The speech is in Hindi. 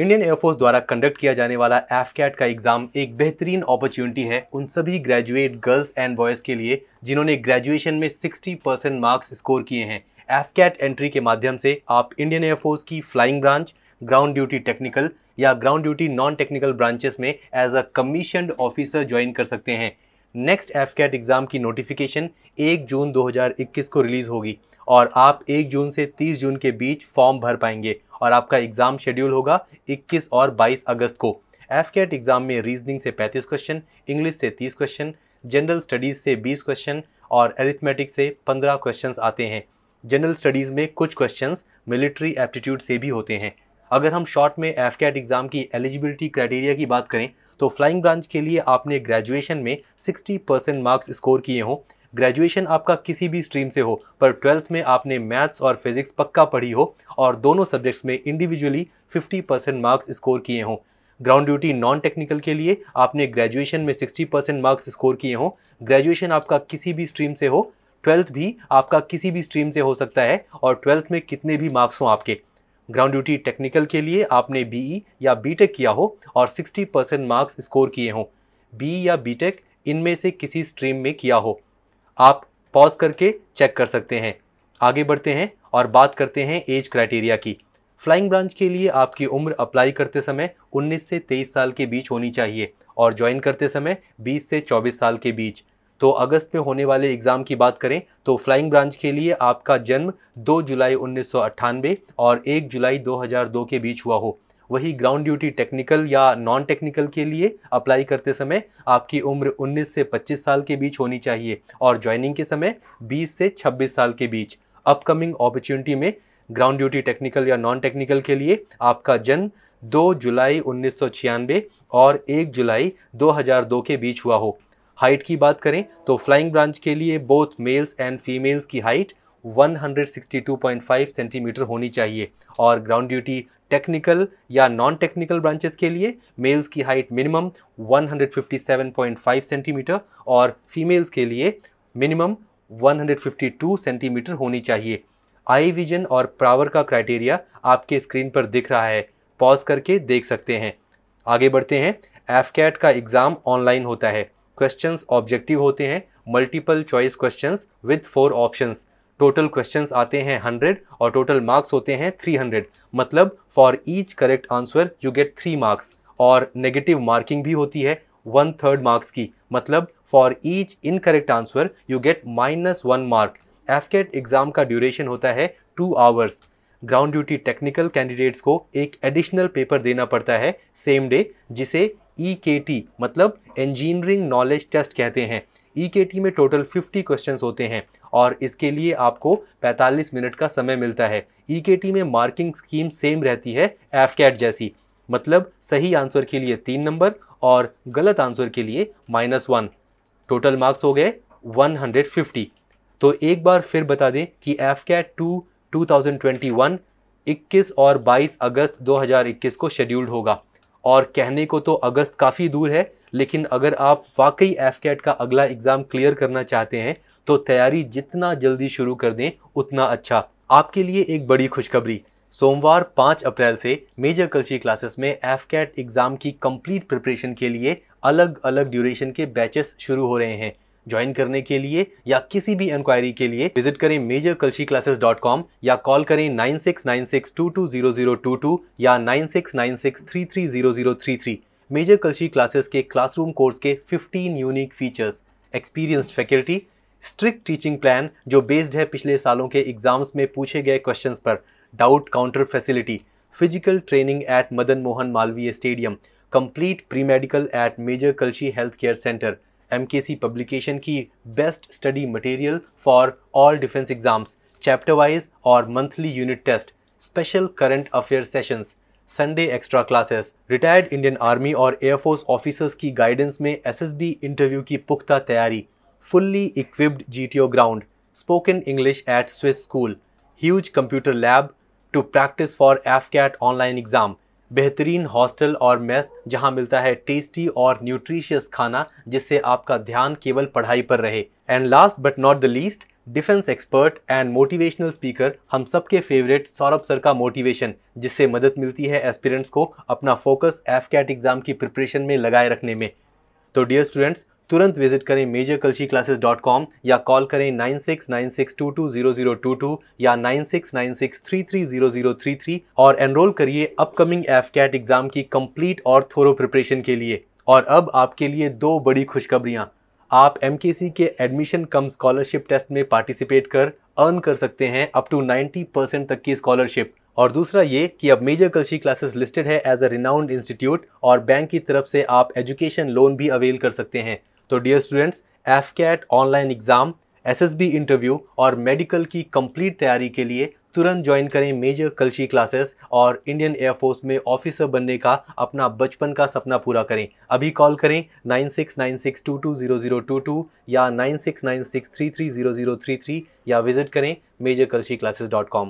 इंडियन एयरफोर्स द्वारा कंडक्ट किया जाने वाला एफ कैट का एग्जाम एक बेहतरीन अपॉर्चुनिटी है उन सभी ग्रेजुएट गर्ल्स एंड बॉयज़ के लिए जिन्होंने ग्रेजुएशन में 60 परसेंट मार्क्स स्कोर किए हैं एफ कैट एंट्री के माध्यम से आप इंडियन एयरफोर्स की flying branch ground duty technical या ground duty non technical branches में as a commissioned officer join कर सकते हैं नेक्स्ट एफ कैट एग्ज़ाम की नोटिफिकेशन 1 जून 2021 को रिलीज़ होगी और आप 1 जून से 30 जून के बीच फॉर्म भर पाएंगे और आपका एग्ज़ाम शेड्यूल होगा 21 और 22 अगस्त को एफ कैट एग्ज़ाम में रीजनिंग से 35 क्वेश्चन इंग्लिश से 30 क्वेश्चन जनरल स्टडीज़ से 20 क्वेश्चन और एरिथमेटिक से 15 क्वेश्चंस आते हैं जनरल स्टडीज़ में कुछ क्वेश्चंस मिलिट्री एप्टीट्यूड से भी होते हैं अगर हम शॉर्ट में एफ कैट एग्ज़ाम की एलिजिबिलिटी क्राइटेरिया की बात करें तो फ्लाइंग ब्रांच के लिए आपने ग्रेजुएशन में 60 परसेंट मार्क्स स्कोर किए हों ग्रेजुएशन आपका किसी भी स्ट्रीम से हो पर ट्वेल्थ में आपने मैथ्स और फिजिक्स पक्का पढ़ी हो और दोनों सब्जेक्ट्स में इंडिविजुअली 50 परसेंट मार्क्स स्कोर किए हों ग्राउंड ड्यूटी नॉन टेक्निकल के लिए आपने ग्रेजुएशन में 60 परसेंट मार्क्स स्कोर किए हों ग्रेजुएशन आपका किसी भी स्ट्रीम से हो ट्वेल्थ भी आपका किसी भी स्ट्रीम से हो सकता है और ट्वेल्थ में कितने भी मार्क्स हों आपके ग्राउंड ड्यूटी टेक्निकल के लिए आपने बीई e या बीटेक किया हो और 60 परसेंट मार्क्स स्कोर किए हों बी e या बीटेक इनमें से किसी स्ट्रीम में किया हो आप पॉज करके चेक कर सकते हैं आगे बढ़ते हैं और बात करते हैं एज क्राइटेरिया की फ्लाइंग ब्रांच के लिए आपकी उम्र अप्लाई करते समय 19 से 23 साल के बीच होनी चाहिए और ज्वाइन करते समय 20 से 24 साल के बीच तो अगस्त में होने वाले एग्ज़ाम की बात करें तो फ्लाइंग ब्रांच के लिए आपका जन्म 2 जुलाई उन्नीस और 1 जुलाई 2002 के बीच हुआ हो वही ग्राउंड ड्यूटी टेक्निकल या नॉन टेक्निकल के लिए अप्लाई करते समय आपकी उम्र 19 से 25 साल के बीच होनी चाहिए और ज्वाइनिंग के समय 20 से 26 साल के बीच अपकमिंग अपॉर्चुनिटी में ग्राउंड ड्यूटी टेक्निकल या नॉन टेक्निकल के लिए आपका जन्म 2 जुलाई उन्नीस और 1 जुलाई 2002 के बीच हुआ हो हाइट की बात करें तो फ्लाइंग ब्रांच के लिए बोथ मेल्स एंड फीमेल्स की हाइट 162.5 सेंटीमीटर होनी चाहिए और ग्राउंड ड्यूटी टेक्निकल या नॉन टेक्निकल ब्रांचेस के लिए मेल्स की हाइट मिनिमम 157.5 सेंटीमीटर और फीमेल्स के लिए मिनिमम 152 सेंटीमीटर होनी चाहिए आई विजन और प्रावर का क्राइटेरिया आपके स्क्रीन पर दिख रहा है पॉज करके देख सकते हैं आगे बढ़ते हैं एफ कैट का एग्ज़ाम ऑनलाइन होता है क्वेश्चंस ऑब्जेक्टिव होते हैं multiple choice questions with four options total question आते हैं हंड्रेड और टोटल मार्क्स होते हैं थ्री हंड्रेड मतलब for each correct answer you get three marks और नेगेटिव मार्किंग भी होती है वन थर्ड मार्क्स की मतलब for each incorrect answer you get minus one mark AFCAT exam का ड्यूरेशन होता है two hours ground duty technical candidates को एक एडिशनल पेपर देना पड़ता है सेम डे जिसे ई के टी मतलब इंजीनियरिंग नॉलेज टेस्ट कहते हैं ई के टी में टोटल फिफ्टी क्वेश्चन होते हैं और इसके लिए आपको 45 मिनट का समय मिलता है ई e में मार्किंग स्कीम सेम रहती है एफ जैसी मतलब सही आंसर के लिए तीन नंबर और गलत आंसर के लिए माइनस वन टोटल मार्क्स हो गए 150 तो एक बार फिर बता दें कि एफ कैट टू टू और 22 अगस्त 2021 को शेड्यूल्ड होगा और कहने को तो अगस्त काफ़ी दूर है लेकिन अगर आप वाकई एफ कैट का अगला एग्ज़ाम क्लियर करना चाहते हैं तो तैयारी जितना जल्दी शुरू कर दें उतना अच्छा आपके लिए एक बड़ी खुशखबरी सोमवार 5 अप्रैल से मेजर कल्ची क्लासेस में एफ कैट एग्ज़ाम की कंप्लीट प्रिपरेशन के लिए अलग अलग ड्यूरेशन के बैचेस शुरू हो रहे हैं ज्वाइन करने के लिए या किसी भी इंक्वायरी के लिए विजिट करें major Kalshi classes dot com या कॉल करें nine six nine six two two zero zero two two या nine six nine six three three zero zero three three major Kalshi classes के क्लासरूम कोर्स के 15 unique features experienced faculty strict teaching plan जो बेस्ड है पिछले सालों के एग्जाम्स में पूछे गए क्वेश्चन पर doubt counter facility physical training at Madan Mohan Malviya stadium complete pre medical at major Kalshi health care centre M publication की best study material for all defence exams chapter wise और monthly unit test special current affair sessions Sunday extra classes retired Indian army और एयरफोर्स ऑफिसर्स की गाइडेंस में एसएसबी इंटरव्यू की पुख्ता तैयारी fully equipped GTO ground spoken English at Swiss school huge computer lab to practice for AFCAT online exam बेहतरीन हॉस्टल और मेस जहां मिलता है टेस्टी और न्यूट्रिशियस खाना जिससे आपका ध्यान केवल पढ़ाई पर रहे and last but not the least defence expert and motivational speaker हम सबके फेवरेट सौरभ सर का मोटिवेशन जिससे मदद मिलती है एस्पिरेंट्स को अपना फोकस एफ कैट एग्ज़ाम की प्रिपरेशन में लगाए रखने में तो डियर स्टूडेंट्स तुरंत विजिट करें major Kalshi classes dot com या कॉल करें nine six nine six two two zero zero two two या nine six nine six three three zero zero three three और एनरोल करिए अपकमिंग एफ कैट एग्ज़ाम की कंप्लीट और थोरो प्रिपरेशन के लिए और अब आपके लिए दो बड़ी खुशखबरियाँ आप एम के एडमिशन कम स्कॉलरशिप टेस्ट में पार्टिसिपेट कर अर्न कर सकते हैं अप टू 90 परसेंट तक की स्कॉलरशिप और दूसरा ये कि अब मेजर कलशी क्लासेस लिस्टेड है एज अ रिनाउंड इंस्टीट्यूट और बैंक की तरफ से आप एजुकेशन लोन भी अवेल कर सकते हैं तो dear students F online exam S interview और मेडिकल की कंप्लीट तैयारी के लिए तुरंत ज्वाइन करें मेजर कलशी क्लासेस और इंडियन एयरफोर्स में ऑफिसर बनने का अपना बचपन का सपना पूरा करें अभी कॉल करें nine six nine six two two zero zero two two या nine six nine six three three zero zero three three या विजिट करें major Kalshi classes dot com